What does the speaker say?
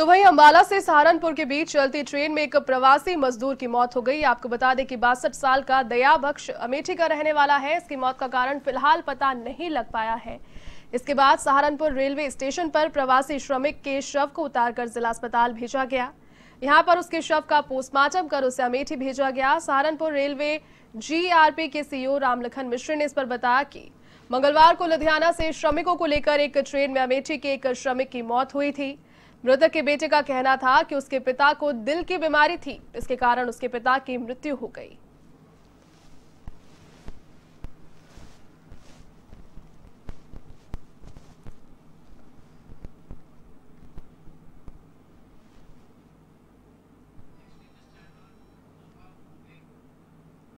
तो वहीं अंबाला से सहारनपुर के बीच चलती ट्रेन में एक प्रवासी मजदूर की मौत हो गई आपको बता दें कि बासठ साल का दया बख्श अमेठी का रहने वाला है इसकी मौत का कारण फिलहाल पता नहीं लग पाया है इसके बाद सहारनपुर रेलवे स्टेशन पर प्रवासी श्रमिक के शव को उतारकर जिला अस्पताल भेजा गया यहां पर उसके शव का पोस्टमार्टम कर उसे अमेठी भेजा गया सहारनपुर रेलवे जीआरपी के सीईओ रामलखन मिश्र ने इस पर बताया कि मंगलवार को लुधियाना से श्रमिकों को लेकर एक ट्रेन में अमेठी के एक श्रमिक की मौत हुई थी मृतक के बेटे का कहना था कि उसके पिता को दिल की बीमारी थी इसके कारण उसके पिता की मृत्यु हो गई